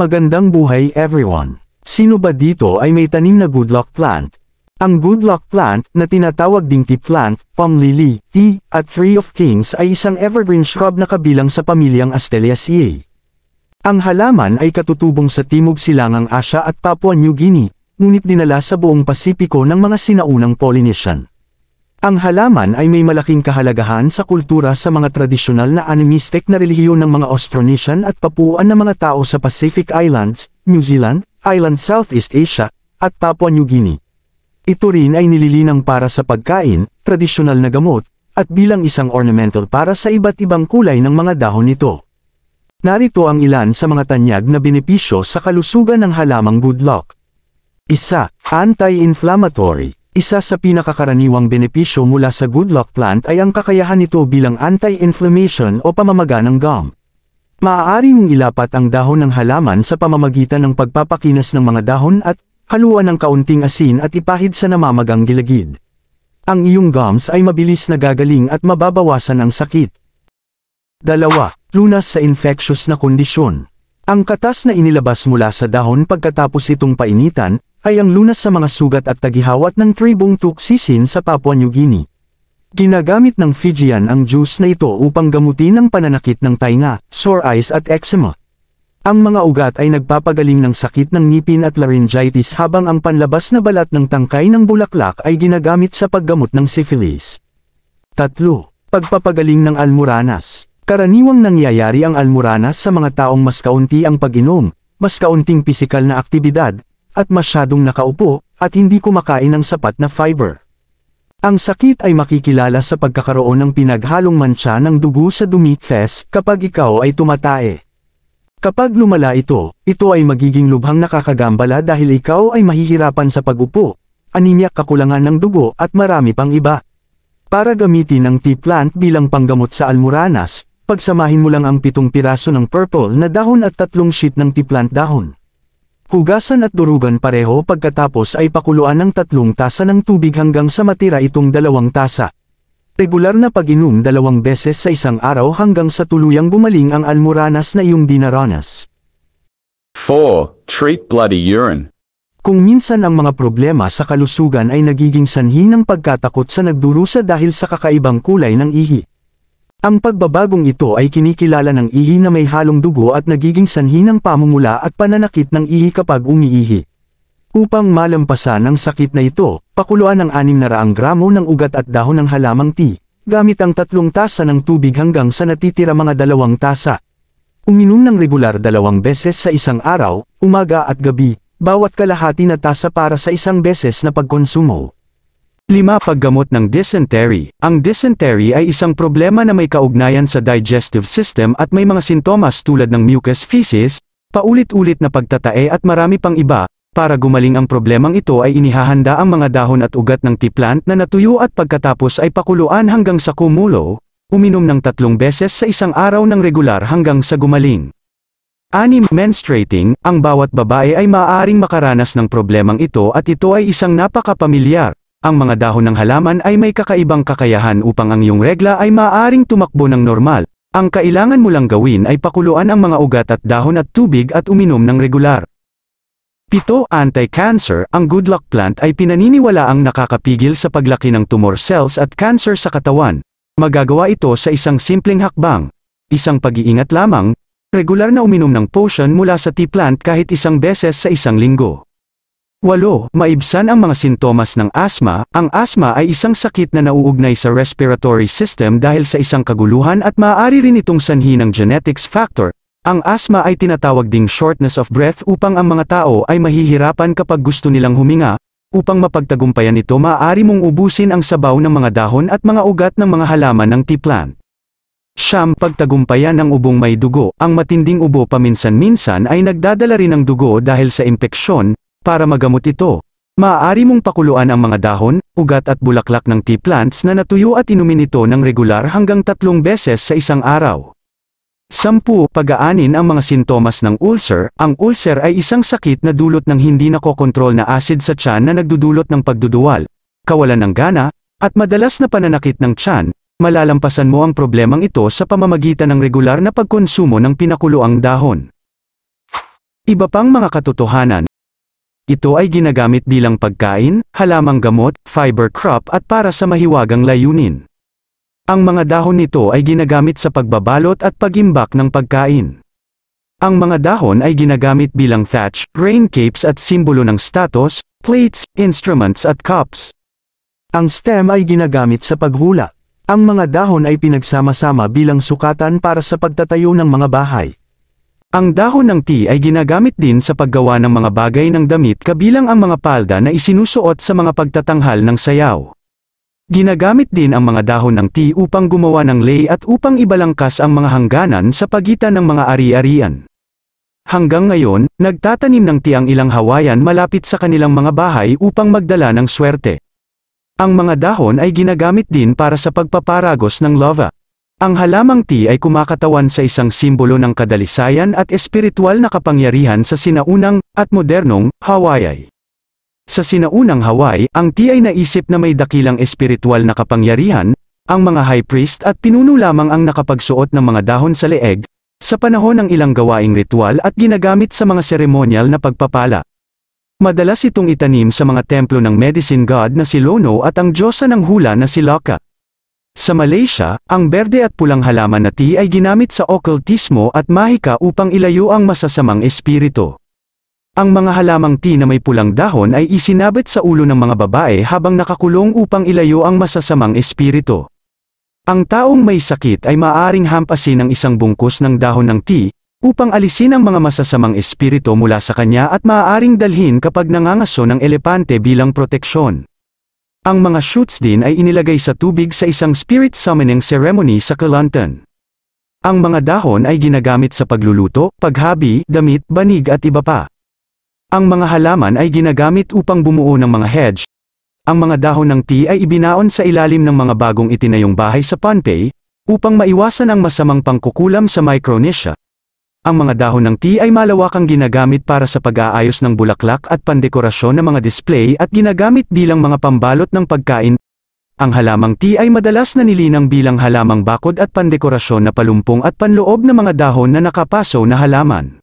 Magandang buhay everyone! Sino ba dito ay may tanim na good luck plant? Ang good luck plant, na tinatawag ding tea plant, palm lily, tea, at tree of kings ay isang evergreen shrub na kabilang sa pamilyang Asteliaceae. Ang halaman ay katutubong sa Timog Silangang Asya at Papua New Guinea, ngunit dinala sa buong Pasipiko ng mga sinaunang Polynesian. Ang halaman ay may malaking kahalagahan sa kultura sa mga tradisyonal na animistic na relihiyon ng mga Austronesian at Papuan na mga tao sa Pacific Islands, New Zealand, Island Southeast Asia, at Papua New Guinea. Ito rin ay nililinang para sa pagkain, tradisyonal na gamot, at bilang isang ornamental para sa iba't ibang kulay ng mga dahon nito. Narito ang ilan sa mga tanyag na benepisyo sa kalusugan ng halamang good luck. Isa, anti-inflammatory. Isa sa pinakakaraniwang benepisyo mula sa good luck plant ay ang kakayahan nito bilang anti-inflammation o pamamaga ng gum. Maaari mong ilapat ang dahon ng halaman sa pamamagitan ng pagpapakinas ng mga dahon at haluan ng kaunting asin at ipahid sa namamagang gilagid. Ang iyong gums ay mabilis na gagaling at mababawasan ang sakit. 2. Lunas sa infectious na kondisyon. Ang katas na inilabas mula sa dahon pagkatapos itong painitan ay ang lunas sa mga sugat at tagihawat ng tribong tuksisin sa Papua New Guinea. Ginagamit ng Fijian ang juice na ito upang gamutin ang pananakit ng tainga, sore eyes at eczema. Ang mga ugat ay nagpapagaling ng sakit ng ngipin at laryngitis habang ang panlabas na balat ng tangkay ng bulaklak ay ginagamit sa paggamot ng syphilis. 3. Pagpapagaling ng almuranas Karaniwang nangyayari ang almuranas sa mga taong mas kaunti ang pag-inom, mas kaunting pisikal na aktibidad, at masyadong nakaupo, at hindi kumakain ng sapat na fiber. Ang sakit ay makikilala sa pagkakaroon ng pinaghalong mancha ng dugo sa dumitfes kapag ikaw ay tumatae. Kapag lumala ito, ito ay magiging lubhang nakakagambala dahil ikaw ay mahihirapan sa pagupo, anemia kakulangan ng dugo at marami pang iba. Para gamitin ang tea plant bilang panggamot sa almuranas, pagsamahin mo lang ang pitong piraso ng purple na dahon at tatlong sheet ng tea plant dahon. Hugasan at durugan pareho pagkatapos ay pakuluan ng tatlong tasa ng tubig hanggang sa matira itong dalawang tasa. Regular na pag-inom dalawang beses sa isang araw hanggang sa tuluyang gumaling ang almoranas na iyong dinaranas. 4. Treat bloody urine Kung minsan ang mga problema sa kalusugan ay nagiging sanhi ng pagkatakot sa nagdurusa dahil sa kakaibang kulay ng ihi. Ang pagbabagong ito ay kinikilala ng ihi na may halong dugo at nagiging sanhi ng pamumula at pananakit ng ihi kapag umiihi. Upang malampasan ang sakit na ito, pakuluan ng 600 gramo ng ugat at dahon ng halamang tea, gamit ang tatlong tasa ng tubig hanggang sa natitira mga dalawang tasa. Uminom ng regular dalawang beses sa isang araw, umaga at gabi, bawat kalahati na tasa para sa isang beses na pagkonsumo. 5. Paggamot ng dysentery Ang dysentery ay isang problema na may kaugnayan sa digestive system at may mga sintomas tulad ng mucus feces, paulit-ulit na pagtatae at marami pang iba. Para gumaling ang problemang ito ay inihahanda ang mga dahon at ugat ng tea plant na natuyo at pagkatapos ay pakuluan hanggang sa kumulo, uminom ng tatlong beses sa isang araw ng regular hanggang sa gumaling. Anim, menstruating, ang bawat babae ay maaaring makaranas ng problemang ito at ito ay isang napakapamilyar, ang mga dahon ng halaman ay may kakaibang kakayahan upang ang iyong regla ay maaaring tumakbo ng normal. Ang kailangan mo lang gawin ay pakuluan ang mga ugat at dahon at tubig at uminom ng regular. Pito, anti-cancer, ang good luck plant ay pinaniniwalaang nakakapigil sa paglaki ng tumor cells at cancer sa katawan. Magagawa ito sa isang simpleng hakbang. Isang pag-iingat lamang, regular na uminom ng potion mula sa tea plant kahit isang beses sa isang linggo. Walo, Maibsan ang mga sintomas ng asma. Ang asma ay isang sakit na nauugnay sa respiratory system dahil sa isang kaguluhan at maaari rin itong sanhi ng genetics factor. Ang asma ay tinatawag ding shortness of breath upang ang mga tao ay mahihirapan kapag gusto nilang huminga. Upang mapagtagumpayan ito maaari mong ubusin ang sabaw ng mga dahon at mga ugat ng mga halaman ng tea plant. Siyam pagtagumpayan ng ubong may dugo. Ang matinding ubo paminsan-minsan ay nagdadala rin ng dugo dahil sa impeksyon, para magamot ito, maaari mong pakuluan ang mga dahon, ugat at bulaklak ng tea plants na natuyo at inumin ito ng regular hanggang tatlong beses sa isang araw. 10. Pag-aanin ang mga sintomas ng ulcer. Ang ulcer ay isang sakit na dulot ng hindi nakokontrol na acid sa tiyan na nagdudulot ng pagduduwal, kawalan ng gana, at madalas na pananakit ng tiyan. Malalampasan mo ang problemang ito sa pamamagitan ng regular na pagkonsumo ng pinakuloang dahon. Iba pang mga katotohanan ito ay ginagamit bilang pagkain, halamang gamot, fiber crop at para sa mahiwagang layunin. Ang mga dahon nito ay ginagamit sa pagbabalot at pagimbak ng pagkain. Ang mga dahon ay ginagamit bilang thatch, rain capes at simbolo ng status, plates, instruments at cups. Ang stem ay ginagamit sa paghula. Ang mga dahon ay pinagsama-sama bilang sukatan para sa pagtatayo ng mga bahay. Ang dahon ng tea ay ginagamit din sa paggawa ng mga bagay ng damit kabilang ang mga palda na isinusuot sa mga pagtatanghal ng sayaw. Ginagamit din ang mga dahon ng tea upang gumawa ng lay at upang ibalangkas ang mga hangganan sa pagitan ng mga ari-arian. Hanggang ngayon, nagtatanim ng tiang ilang Hawayan malapit sa kanilang mga bahay upang magdala ng swerte. Ang mga dahon ay ginagamit din para sa pagpaparagos ng lava. Ang halamang tea ay kumakatawan sa isang simbolo ng kadalisayan at espiritual na kapangyarihan sa sinaunang, at modernong, Hawaii. Sa sinaunang Hawaii, ang tea ay naisip na may dakilang espiritual na kapangyarihan, ang mga high priest at pinuno lamang ang nakapagsuot ng mga dahon sa leeg, sa panahon ng ilang gawaing ritual at ginagamit sa mga seremonyal na pagpapala. Madalas itong itanim sa mga templo ng medicine god na si Lono at ang diyosa ng hula na si Laka. Sa Malaysia, ang berde at pulang halaman na tea ay ginamit sa okultismo at mahika upang ilayo ang masasamang espiritu. Ang mga halamang tea na may pulang dahon ay isinabit sa ulo ng mga babae habang nakakulong upang ilayo ang masasamang espiritu. Ang taong may sakit ay maaaring hampasin ang isang bungkus ng dahon ng tea, upang alisin ang mga masasamang espiritu mula sa kanya at maaaring dalhin kapag nangangaso ng elepante bilang proteksyon. Ang mga shoots din ay inilagay sa tubig sa isang spirit summoning ceremony sa Kelantan. Ang mga dahon ay ginagamit sa pagluluto, paghabi, damit, banig at iba pa. Ang mga halaman ay ginagamit upang bumuo ng mga hedge. Ang mga dahon ng tea ay ibinaon sa ilalim ng mga bagong itinayong bahay sa Pohnpei, upang maiwasan ang masamang pangkukulam sa Micronesia, ang mga dahon ng tea ay malawakang ginagamit para sa pag-aayos ng bulaklak at pandekorasyon ng mga display at ginagamit bilang mga pambalot ng pagkain. Ang halamang tea ay madalas na nanilinang bilang halamang bakod at pandekorasyon na palumpong at panloob na mga dahon na nakapaso na halaman.